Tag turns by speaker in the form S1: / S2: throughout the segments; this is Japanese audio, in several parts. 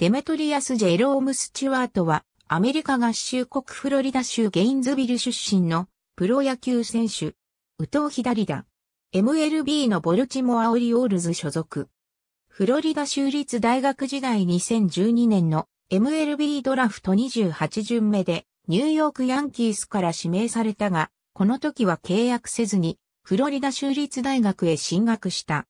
S1: デメトリアス・ジェローム・スチュワートは、アメリカ合衆国フロリダ州ゲインズビル出身のプロ野球選手。右投左打。MLB のボルチモア・オリオールズ所属。フロリダ州立大学時代2012年の MLB ドラフト28巡目でニューヨークヤンキースから指名されたが、この時は契約せずにフロリダ州立大学へ進学した。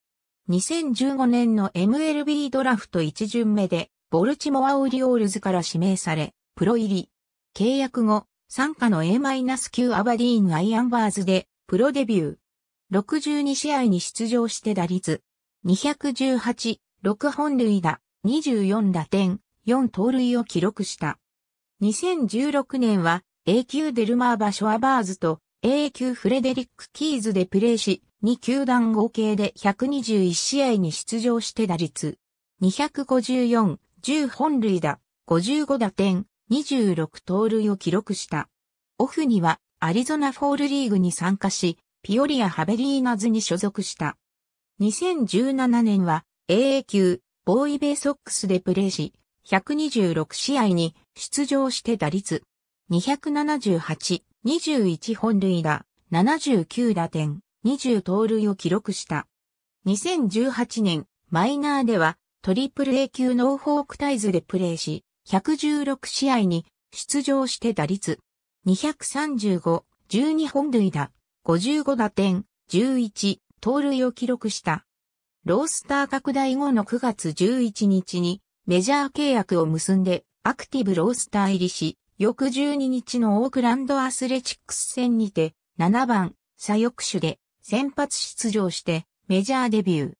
S1: 2015年の MLB ドラフト1巡目でボルチモア・オリオールズから指名され、プロ入り。契約後、参加の A-9 アバディーン・アイアンバーズで、プロデビュー。62試合に出場して打率。218、6本塁打、24打点、4盗塁を記録した。2016年は A 級デルマーバ・ショアバーズと A 級フレデリック・キーズでプレーし、2球団合計で121試合に出場して打率。254、10本塁打、55打点、26盗塁を記録した。オフにはアリゾナフォールリーグに参加し、ピオリア・ハベリーナズに所属した。2017年は AA 級、ボーイベイソックスでプレーし、126試合に出場して打率278、21本塁打、79打点、20盗塁を記録した。2018年、マイナーではトリプル A 級ノーフォークタイズでプレーし、116試合に出場して打率235、12本塁打、55打点、11、盗塁を記録した。ロースター拡大後の9月11日にメジャー契約を結んでアクティブロースター入りし、翌12日のオークランドアスレチックス戦にて7番左翼手で先発出場してメジャーデビュー。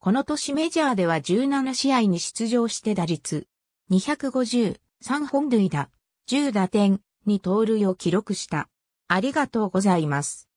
S1: この年メジャーでは17試合に出場して打率2 5 3本塁打、10打点、2盗塁を記録した。ありがとうございます。